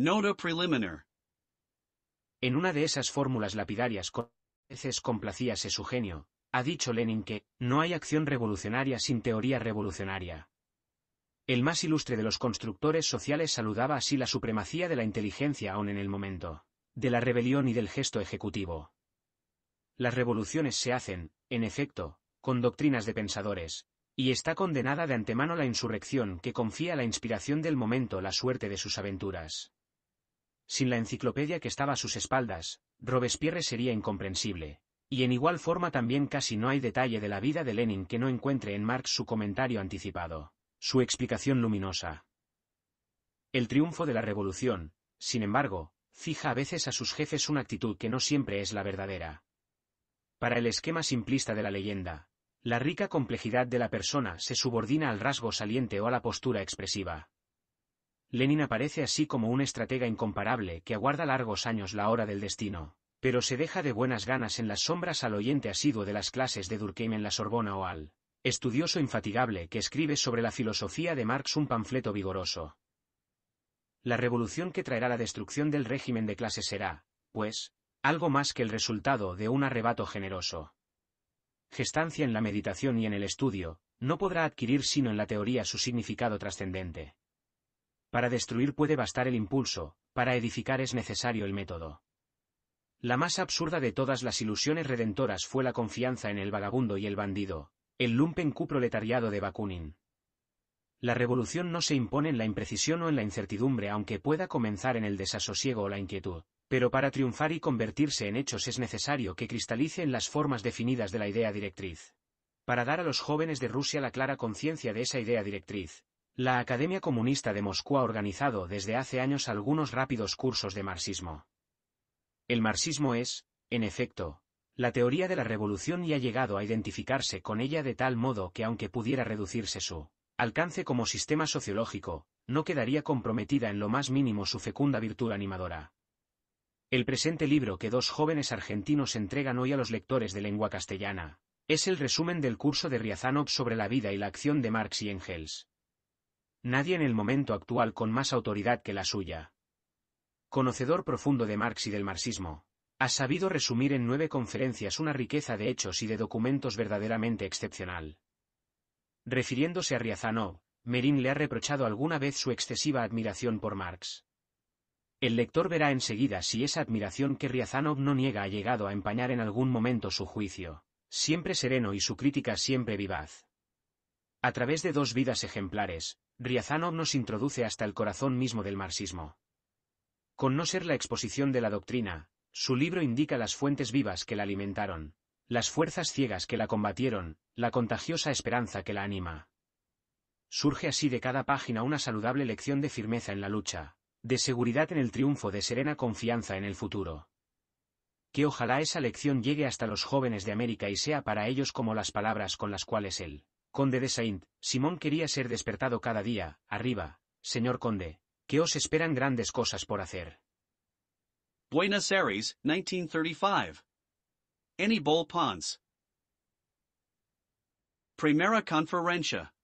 Nota preliminar. En una de esas fórmulas lapidarias con veces complacíase su genio, ha dicho Lenin que, no hay acción revolucionaria sin teoría revolucionaria. El más ilustre de los constructores sociales saludaba así la supremacía de la inteligencia aún en el momento, de la rebelión y del gesto ejecutivo. Las revoluciones se hacen, en efecto, con doctrinas de pensadores, y está condenada de antemano la insurrección que confía a la inspiración del momento la suerte de sus aventuras. Sin la enciclopedia que estaba a sus espaldas, Robespierre sería incomprensible. Y en igual forma también casi no hay detalle de la vida de Lenin que no encuentre en Marx su comentario anticipado, su explicación luminosa. El triunfo de la revolución, sin embargo, fija a veces a sus jefes una actitud que no siempre es la verdadera. Para el esquema simplista de la leyenda, la rica complejidad de la persona se subordina al rasgo saliente o a la postura expresiva. Lenin aparece así como un estratega incomparable que aguarda largos años la hora del destino, pero se deja de buenas ganas en las sombras al oyente asiduo de las clases de Durkheim en la Sorbona o al estudioso infatigable que escribe sobre la filosofía de Marx un panfleto vigoroso. La revolución que traerá la destrucción del régimen de clases será, pues, algo más que el resultado de un arrebato generoso. Gestancia en la meditación y en el estudio, no podrá adquirir sino en la teoría su significado trascendente. Para destruir puede bastar el impulso, para edificar es necesario el método. La más absurda de todas las ilusiones redentoras fue la confianza en el vagabundo y el bandido, el lumpen proletariado de Bakunin. La revolución no se impone en la imprecisión o en la incertidumbre aunque pueda comenzar en el desasosiego o la inquietud, pero para triunfar y convertirse en hechos es necesario que cristalice en las formas definidas de la idea directriz. Para dar a los jóvenes de Rusia la clara conciencia de esa idea directriz, la Academia Comunista de Moscú ha organizado desde hace años algunos rápidos cursos de marxismo. El marxismo es, en efecto, la teoría de la revolución y ha llegado a identificarse con ella de tal modo que aunque pudiera reducirse su alcance como sistema sociológico, no quedaría comprometida en lo más mínimo su fecunda virtud animadora. El presente libro que dos jóvenes argentinos entregan hoy a los lectores de lengua castellana, es el resumen del curso de Riazanov sobre la vida y la acción de Marx y Engels. Nadie en el momento actual con más autoridad que la suya. Conocedor profundo de Marx y del marxismo, ha sabido resumir en nueve conferencias una riqueza de hechos y de documentos verdaderamente excepcional. Refiriéndose a Riazanov, Merín le ha reprochado alguna vez su excesiva admiración por Marx. El lector verá enseguida si esa admiración que Riazanov no niega ha llegado a empañar en algún momento su juicio, siempre sereno y su crítica siempre vivaz. A través de dos vidas ejemplares, Riazanov nos introduce hasta el corazón mismo del marxismo. Con no ser la exposición de la doctrina, su libro indica las fuentes vivas que la alimentaron, las fuerzas ciegas que la combatieron, la contagiosa esperanza que la anima. Surge así de cada página una saludable lección de firmeza en la lucha, de seguridad en el triunfo, de serena confianza en el futuro. Que ojalá esa lección llegue hasta los jóvenes de América y sea para ellos como las palabras con las cuales él Conde de Saint, Simón quería ser despertado cada día, arriba, señor conde, que os esperan grandes cosas por hacer. Buenos Aires, 1935. Any Bull Pons. Primera Conferencia.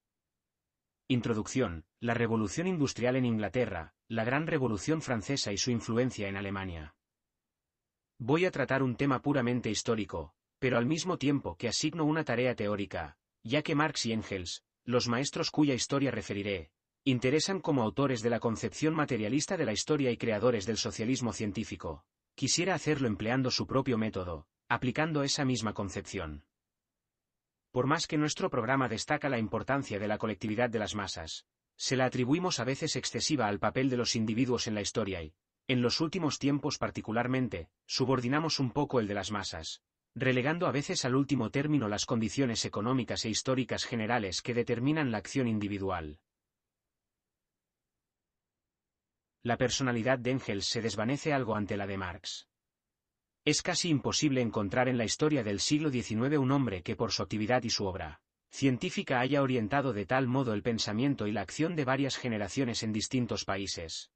Introducción, la Revolución Industrial en Inglaterra, la Gran Revolución Francesa y su influencia en Alemania. Voy a tratar un tema puramente histórico, pero al mismo tiempo que asigno una tarea teórica, ya que Marx y Engels, los maestros cuya historia referiré, interesan como autores de la concepción materialista de la historia y creadores del socialismo científico, quisiera hacerlo empleando su propio método, aplicando esa misma concepción. Por más que nuestro programa destaca la importancia de la colectividad de las masas, se la atribuimos a veces excesiva al papel de los individuos en la historia y, en los últimos tiempos particularmente, subordinamos un poco el de las masas, relegando a veces al último término las condiciones económicas e históricas generales que determinan la acción individual. La personalidad de Engels se desvanece algo ante la de Marx. Es casi imposible encontrar en la historia del siglo XIX un hombre que por su actividad y su obra científica haya orientado de tal modo el pensamiento y la acción de varias generaciones en distintos países.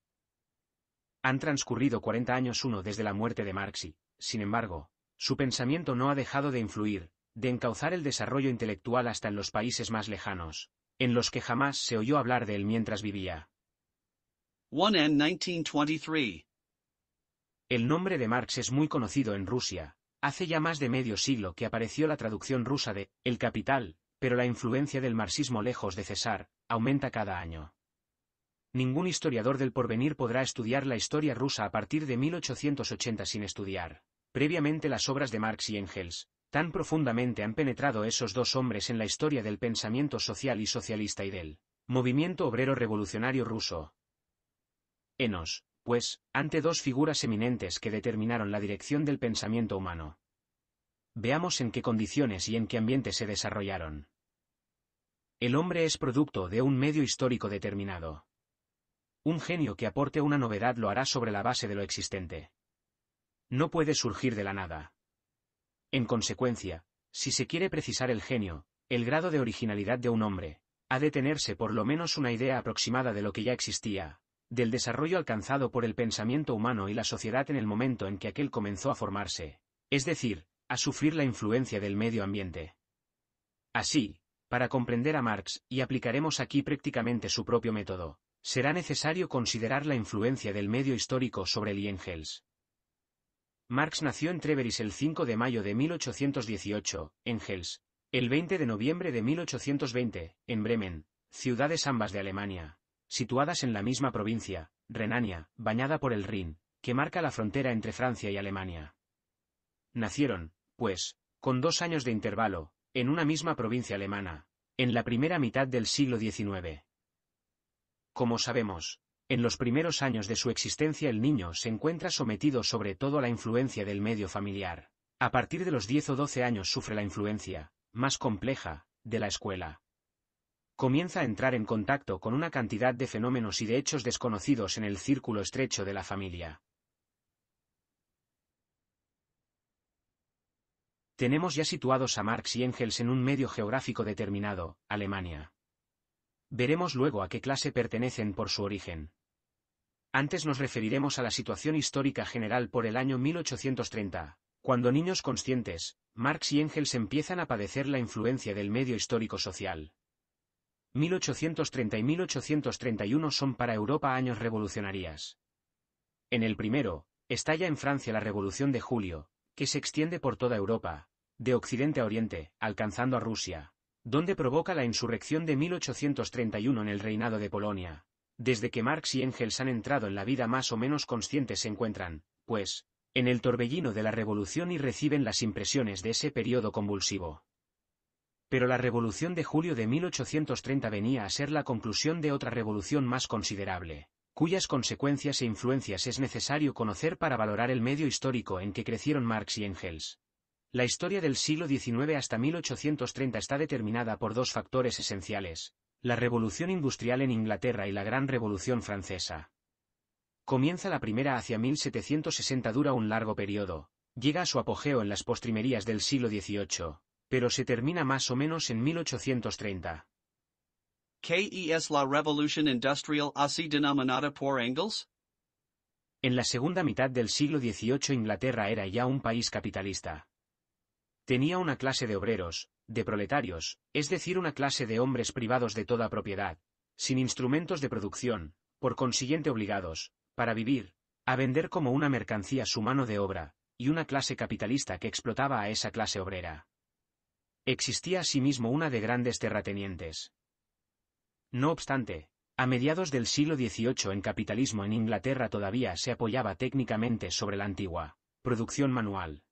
Han transcurrido 40 años uno desde la muerte de Marx y, sin embargo, su pensamiento no ha dejado de influir, de encauzar el desarrollo intelectual hasta en los países más lejanos, en los que jamás se oyó hablar de él mientras vivía. El nombre de Marx es muy conocido en Rusia. Hace ya más de medio siglo que apareció la traducción rusa de El Capital, pero la influencia del marxismo lejos de cesar, aumenta cada año. Ningún historiador del porvenir podrá estudiar la historia rusa a partir de 1880 sin estudiar Previamente las obras de Marx y Engels, tan profundamente han penetrado esos dos hombres en la historia del pensamiento social y socialista y del movimiento obrero revolucionario ruso. Enos, pues, ante dos figuras eminentes que determinaron la dirección del pensamiento humano. Veamos en qué condiciones y en qué ambiente se desarrollaron. El hombre es producto de un medio histórico determinado. Un genio que aporte una novedad lo hará sobre la base de lo existente. No puede surgir de la nada. En consecuencia, si se quiere precisar el genio, el grado de originalidad de un hombre, ha de tenerse por lo menos una idea aproximada de lo que ya existía, del desarrollo alcanzado por el pensamiento humano y la sociedad en el momento en que aquel comenzó a formarse, es decir, a sufrir la influencia del medio ambiente. Así, para comprender a Marx, y aplicaremos aquí prácticamente su propio método, será necesario considerar la influencia del medio histórico sobre el Engels, Marx nació en Treveris el 5 de mayo de 1818, en Hels, el 20 de noviembre de 1820, en Bremen, ciudades ambas de Alemania, situadas en la misma provincia, Renania, bañada por el Rin, que marca la frontera entre Francia y Alemania. Nacieron, pues, con dos años de intervalo, en una misma provincia alemana, en la primera mitad del siglo XIX. Como sabemos, en los primeros años de su existencia el niño se encuentra sometido sobre todo a la influencia del medio familiar. A partir de los 10 o 12 años sufre la influencia, más compleja, de la escuela. Comienza a entrar en contacto con una cantidad de fenómenos y de hechos desconocidos en el círculo estrecho de la familia. Tenemos ya situados a Marx y Engels en un medio geográfico determinado, Alemania. Veremos luego a qué clase pertenecen por su origen. Antes nos referiremos a la situación histórica general por el año 1830, cuando niños conscientes, Marx y Engels empiezan a padecer la influencia del medio histórico social. 1830 y 1831 son para Europa años revolucionarias. En el primero, estalla en Francia la Revolución de Julio, que se extiende por toda Europa, de Occidente a Oriente, alcanzando a Rusia, donde provoca la insurrección de 1831 en el reinado de Polonia, desde que Marx y Engels han entrado en la vida más o menos conscientes se encuentran, pues, en el torbellino de la revolución y reciben las impresiones de ese periodo convulsivo. Pero la revolución de julio de 1830 venía a ser la conclusión de otra revolución más considerable, cuyas consecuencias e influencias es necesario conocer para valorar el medio histórico en que crecieron Marx y Engels. La historia del siglo XIX hasta 1830 está determinada por dos factores esenciales, la Revolución Industrial en Inglaterra y la Gran Revolución Francesa. Comienza la primera hacia 1760 dura un largo periodo, llega a su apogeo en las postrimerías del siglo XVIII, pero se termina más o menos en 1830. ¿Qué es la Revolución Industrial así denominada por Engels? En la segunda mitad del siglo XVIII Inglaterra era ya un país capitalista. Tenía una clase de obreros, de proletarios, es decir, una clase de hombres privados de toda propiedad, sin instrumentos de producción, por consiguiente obligados, para vivir, a vender como una mercancía su mano de obra, y una clase capitalista que explotaba a esa clase obrera. Existía asimismo una de grandes terratenientes. No obstante, a mediados del siglo XVIII en capitalismo en Inglaterra todavía se apoyaba técnicamente sobre la antigua producción manual.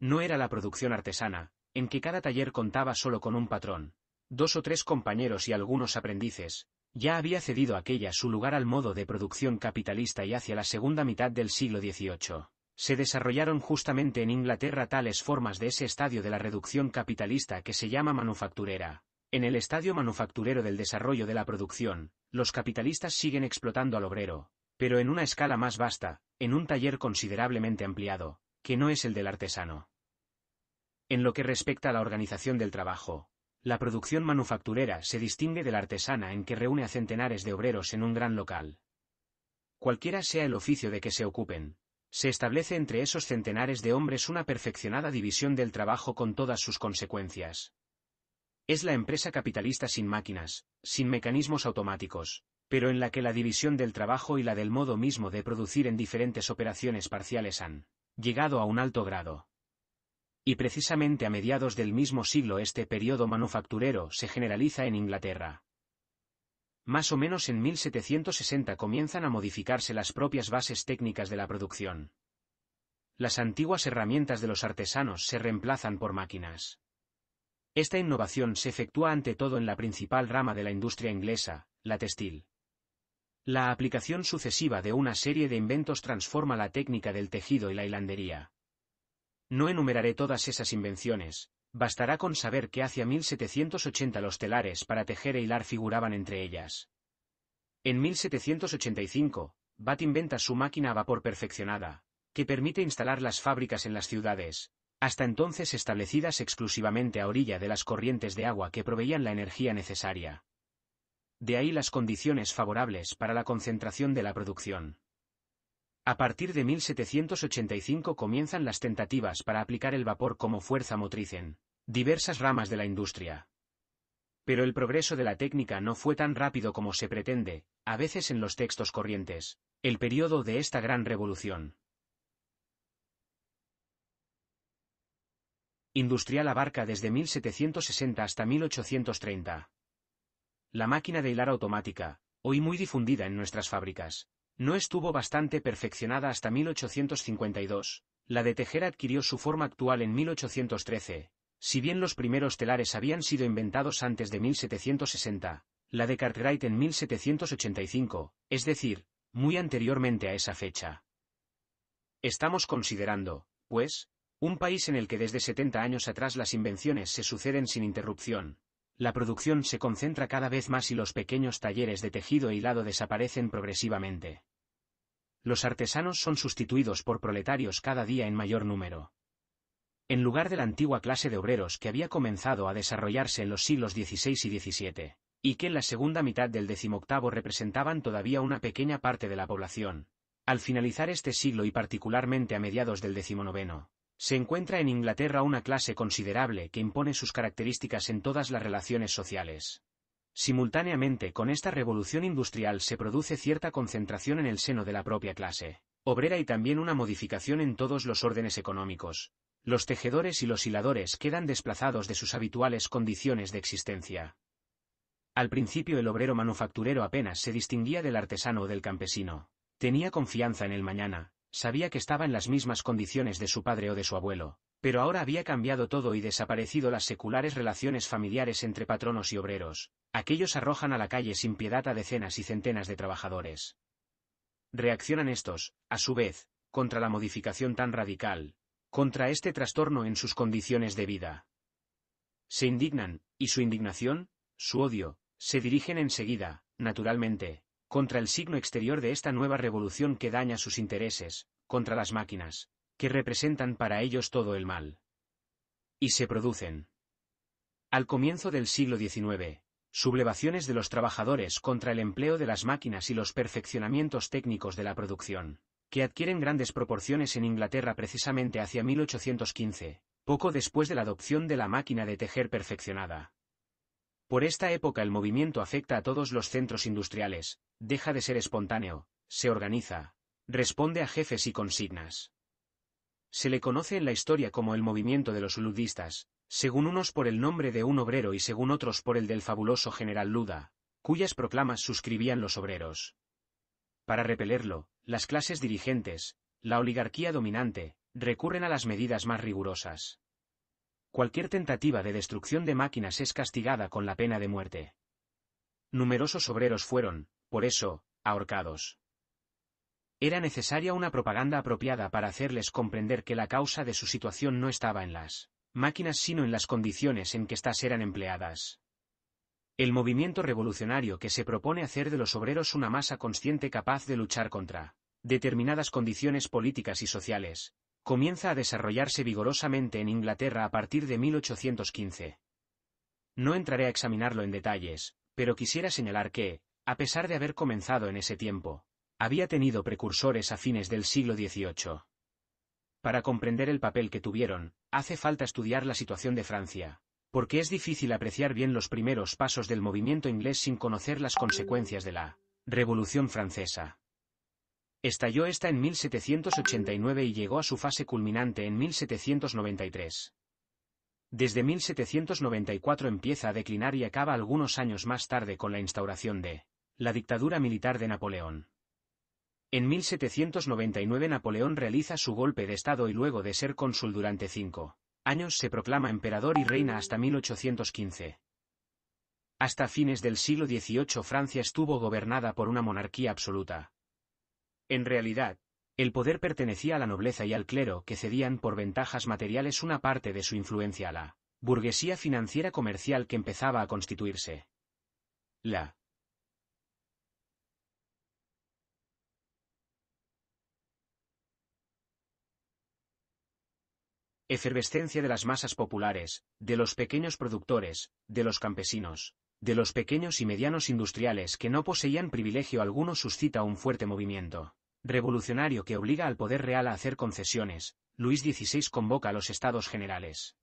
No era la producción artesana, en que cada taller contaba solo con un patrón, dos o tres compañeros y algunos aprendices, ya había cedido aquella su lugar al modo de producción capitalista y hacia la segunda mitad del siglo XVIII. Se desarrollaron justamente en Inglaterra tales formas de ese estadio de la reducción capitalista que se llama manufacturera. En el estadio manufacturero del desarrollo de la producción, los capitalistas siguen explotando al obrero, pero en una escala más vasta, en un taller considerablemente ampliado, que no es el del artesano. En lo que respecta a la organización del trabajo, la producción manufacturera se distingue de la artesana en que reúne a centenares de obreros en un gran local. Cualquiera sea el oficio de que se ocupen, se establece entre esos centenares de hombres una perfeccionada división del trabajo con todas sus consecuencias. Es la empresa capitalista sin máquinas, sin mecanismos automáticos, pero en la que la división del trabajo y la del modo mismo de producir en diferentes operaciones parciales han llegado a un alto grado y precisamente a mediados del mismo siglo este periodo manufacturero se generaliza en Inglaterra. Más o menos en 1760 comienzan a modificarse las propias bases técnicas de la producción. Las antiguas herramientas de los artesanos se reemplazan por máquinas. Esta innovación se efectúa ante todo en la principal rama de la industria inglesa, la textil. La aplicación sucesiva de una serie de inventos transforma la técnica del tejido y la hilandería. No enumeraré todas esas invenciones, bastará con saber que hacia 1780 los telares para tejer e hilar figuraban entre ellas. En 1785, Bat inventa su máquina a vapor perfeccionada, que permite instalar las fábricas en las ciudades, hasta entonces establecidas exclusivamente a orilla de las corrientes de agua que proveían la energía necesaria. De ahí las condiciones favorables para la concentración de la producción. A partir de 1785 comienzan las tentativas para aplicar el vapor como fuerza motriz en diversas ramas de la industria. Pero el progreso de la técnica no fue tan rápido como se pretende, a veces en los textos corrientes, el periodo de esta gran revolución. Industrial abarca desde 1760 hasta 1830. La máquina de hilar automática, hoy muy difundida en nuestras fábricas, no estuvo bastante perfeccionada hasta 1852. La de tejer adquirió su forma actual en 1813. Si bien los primeros telares habían sido inventados antes de 1760, la de Cartwright en 1785, es decir, muy anteriormente a esa fecha. Estamos considerando, pues, un país en el que desde 70 años atrás las invenciones se suceden sin interrupción, la producción se concentra cada vez más y los pequeños talleres de tejido e hilado desaparecen progresivamente los artesanos son sustituidos por proletarios cada día en mayor número. En lugar de la antigua clase de obreros que había comenzado a desarrollarse en los siglos XVI y XVII, y que en la segunda mitad del XVIII representaban todavía una pequeña parte de la población, al finalizar este siglo y particularmente a mediados del XIX, se encuentra en Inglaterra una clase considerable que impone sus características en todas las relaciones sociales. Simultáneamente con esta revolución industrial se produce cierta concentración en el seno de la propia clase obrera y también una modificación en todos los órdenes económicos. Los tejedores y los hiladores quedan desplazados de sus habituales condiciones de existencia. Al principio el obrero manufacturero apenas se distinguía del artesano o del campesino. Tenía confianza en el mañana, sabía que estaba en las mismas condiciones de su padre o de su abuelo, pero ahora había cambiado todo y desaparecido las seculares relaciones familiares entre patronos y obreros. Aquellos arrojan a la calle sin piedad a decenas y centenas de trabajadores. Reaccionan estos, a su vez, contra la modificación tan radical, contra este trastorno en sus condiciones de vida. Se indignan, y su indignación, su odio, se dirigen enseguida, naturalmente, contra el signo exterior de esta nueva revolución que daña sus intereses, contra las máquinas, que representan para ellos todo el mal. Y se producen. Al comienzo del siglo XIX, sublevaciones de los trabajadores contra el empleo de las máquinas y los perfeccionamientos técnicos de la producción, que adquieren grandes proporciones en Inglaterra precisamente hacia 1815, poco después de la adopción de la máquina de tejer perfeccionada. Por esta época el movimiento afecta a todos los centros industriales, deja de ser espontáneo, se organiza, responde a jefes y consignas. Se le conoce en la historia como el movimiento de los ludistas, según unos por el nombre de un obrero y según otros por el del fabuloso general Luda, cuyas proclamas suscribían los obreros. Para repelerlo, las clases dirigentes, la oligarquía dominante, recurren a las medidas más rigurosas. Cualquier tentativa de destrucción de máquinas es castigada con la pena de muerte. Numerosos obreros fueron, por eso, ahorcados. Era necesaria una propaganda apropiada para hacerles comprender que la causa de su situación no estaba en las máquinas sino en las condiciones en que éstas eran empleadas. El movimiento revolucionario que se propone hacer de los obreros una masa consciente capaz de luchar contra determinadas condiciones políticas y sociales, comienza a desarrollarse vigorosamente en Inglaterra a partir de 1815. No entraré a examinarlo en detalles, pero quisiera señalar que, a pesar de haber comenzado en ese tiempo, había tenido precursores a fines del siglo XVIII. Para comprender el papel que tuvieron, hace falta estudiar la situación de Francia, porque es difícil apreciar bien los primeros pasos del movimiento inglés sin conocer las consecuencias de la Revolución Francesa. Estalló esta en 1789 y llegó a su fase culminante en 1793. Desde 1794 empieza a declinar y acaba algunos años más tarde con la instauración de la dictadura militar de Napoleón. En 1799 Napoleón realiza su golpe de estado y luego de ser cónsul durante cinco años se proclama emperador y reina hasta 1815. Hasta fines del siglo XVIII Francia estuvo gobernada por una monarquía absoluta. En realidad, el poder pertenecía a la nobleza y al clero que cedían por ventajas materiales una parte de su influencia a la burguesía financiera comercial que empezaba a constituirse. La Efervescencia de las masas populares, de los pequeños productores, de los campesinos, de los pequeños y medianos industriales que no poseían privilegio alguno suscita un fuerte movimiento revolucionario que obliga al poder real a hacer concesiones. Luis XVI convoca a los estados generales.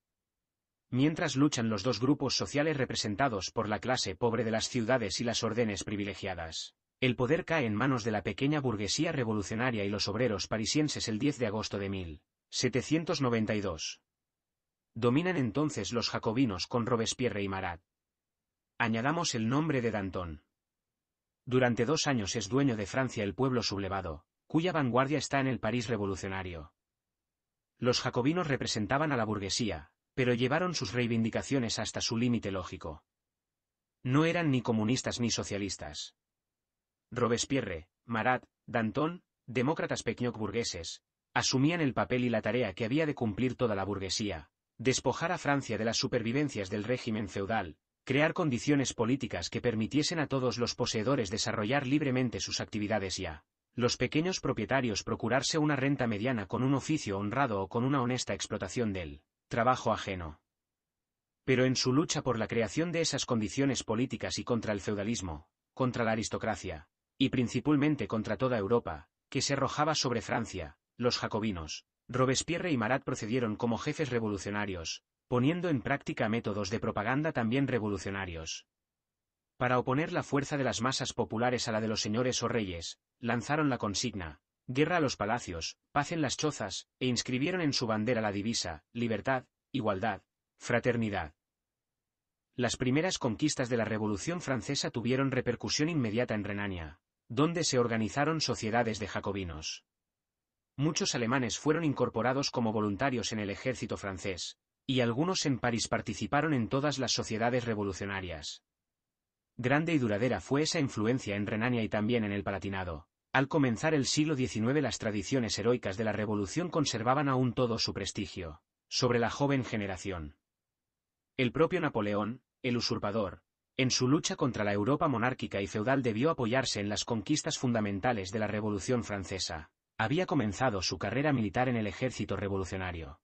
Mientras luchan los dos grupos sociales representados por la clase pobre de las ciudades y las órdenes privilegiadas. El poder cae en manos de la pequeña burguesía revolucionaria y los obreros parisienses el 10 de agosto de 1000. 792. Dominan entonces los jacobinos con Robespierre y Marat. Añadamos el nombre de Danton. Durante dos años es dueño de Francia el pueblo sublevado, cuya vanguardia está en el París revolucionario. Los jacobinos representaban a la burguesía, pero llevaron sus reivindicaciones hasta su límite lógico. No eran ni comunistas ni socialistas. Robespierre, Marat, Danton, demócratas pequeño burgueses, asumían el papel y la tarea que había de cumplir toda la burguesía, despojar a Francia de las supervivencias del régimen feudal, crear condiciones políticas que permitiesen a todos los poseedores desarrollar libremente sus actividades y a los pequeños propietarios procurarse una renta mediana con un oficio honrado o con una honesta explotación del trabajo ajeno. Pero en su lucha por la creación de esas condiciones políticas y contra el feudalismo, contra la aristocracia, y principalmente contra toda Europa, que se arrojaba sobre Francia, los jacobinos, Robespierre y Marat procedieron como jefes revolucionarios, poniendo en práctica métodos de propaganda también revolucionarios. Para oponer la fuerza de las masas populares a la de los señores o reyes, lanzaron la consigna, guerra a los palacios, paz en las chozas, e inscribieron en su bandera la divisa, libertad, igualdad, fraternidad. Las primeras conquistas de la Revolución Francesa tuvieron repercusión inmediata en Renania, donde se organizaron sociedades de jacobinos muchos alemanes fueron incorporados como voluntarios en el ejército francés, y algunos en París participaron en todas las sociedades revolucionarias. Grande y duradera fue esa influencia en Renania y también en el Palatinado. Al comenzar el siglo XIX las tradiciones heroicas de la Revolución conservaban aún todo su prestigio, sobre la joven generación. El propio Napoleón, el usurpador, en su lucha contra la Europa monárquica y feudal debió apoyarse en las conquistas fundamentales de la Revolución francesa. Había comenzado su carrera militar en el ejército revolucionario.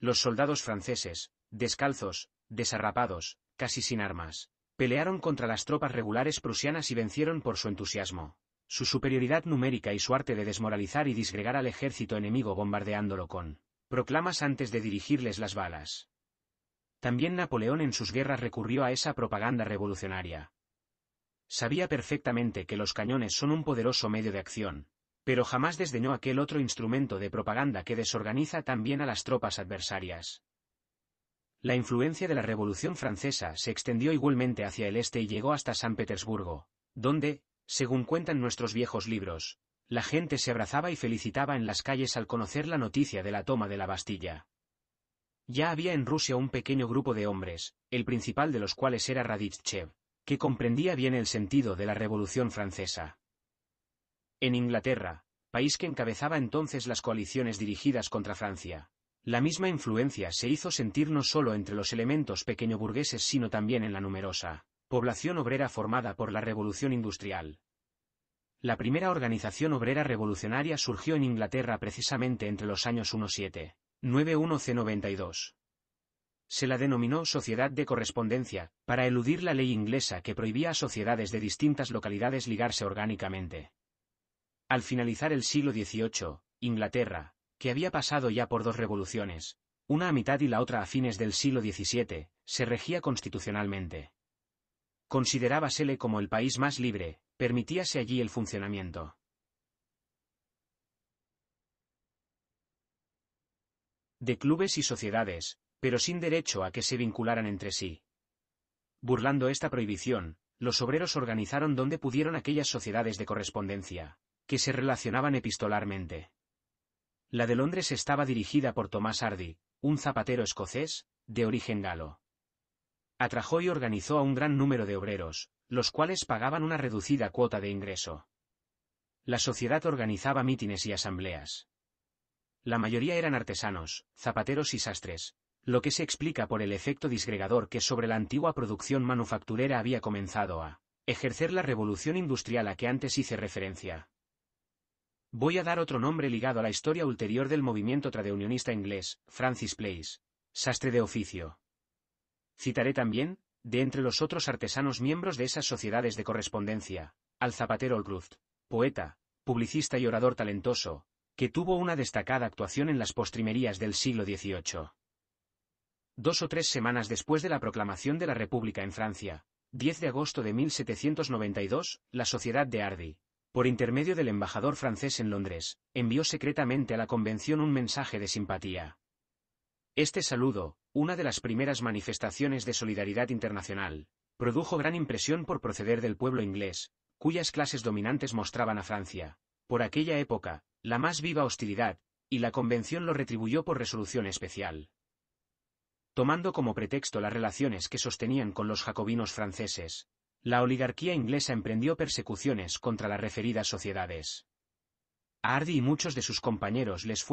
Los soldados franceses, descalzos, desarrapados, casi sin armas, pelearon contra las tropas regulares prusianas y vencieron por su entusiasmo, su superioridad numérica y su arte de desmoralizar y disgregar al ejército enemigo bombardeándolo con proclamas antes de dirigirles las balas. También Napoleón en sus guerras recurrió a esa propaganda revolucionaria. Sabía perfectamente que los cañones son un poderoso medio de acción, pero jamás desdeñó aquel otro instrumento de propaganda que desorganiza también a las tropas adversarias. La influencia de la Revolución Francesa se extendió igualmente hacia el este y llegó hasta San Petersburgo, donde, según cuentan nuestros viejos libros, la gente se abrazaba y felicitaba en las calles al conocer la noticia de la toma de la Bastilla. Ya había en Rusia un pequeño grupo de hombres, el principal de los cuales era radichev, que comprendía bien el sentido de la Revolución Francesa. En Inglaterra, país que encabezaba entonces las coaliciones dirigidas contra Francia. La misma influencia se hizo sentir no solo entre los elementos pequeñoburgueses sino también en la numerosa población obrera formada por la Revolución Industrial. La primera organización obrera revolucionaria surgió en Inglaterra precisamente entre los años 17 91 92 Se la denominó Sociedad de Correspondencia, para eludir la ley inglesa que prohibía a sociedades de distintas localidades ligarse orgánicamente. Al finalizar el siglo XVIII, Inglaterra, que había pasado ya por dos revoluciones, una a mitad y la otra a fines del siglo XVII, se regía constitucionalmente. Considerábasele como el país más libre, permitíase allí el funcionamiento. de clubes y sociedades, pero sin derecho a que se vincularan entre sí. Burlando esta prohibición, los obreros organizaron donde pudieron aquellas sociedades de correspondencia, que se relacionaban epistolarmente. La de Londres estaba dirigida por Thomas Hardy, un zapatero escocés, de origen galo. Atrajo y organizó a un gran número de obreros, los cuales pagaban una reducida cuota de ingreso. La sociedad organizaba mítines y asambleas. La mayoría eran artesanos, zapateros y sastres, lo que se explica por el efecto disgregador que sobre la antigua producción manufacturera había comenzado a ejercer la revolución industrial a que antes hice referencia. Voy a dar otro nombre ligado a la historia ulterior del movimiento tradeunionista inglés, Francis Place. Sastre de oficio. Citaré también, de entre los otros artesanos miembros de esas sociedades de correspondencia, al zapatero Olcroft, poeta, publicista y orador talentoso, que tuvo una destacada actuación en las postrimerías del siglo XVIII. Dos o tres semanas después de la proclamación de la República en Francia, 10 de agosto de 1792, la Sociedad de Ardi, por intermedio del embajador francés en Londres, envió secretamente a la convención un mensaje de simpatía. Este saludo, una de las primeras manifestaciones de solidaridad internacional, produjo gran impresión por proceder del pueblo inglés, cuyas clases dominantes mostraban a Francia, por aquella época, la más viva hostilidad, y la Convención lo retribuyó por resolución especial. Tomando como pretexto las relaciones que sostenían con los jacobinos franceses, la oligarquía inglesa emprendió persecuciones contra las referidas sociedades. A Hardy y muchos de sus compañeros les fue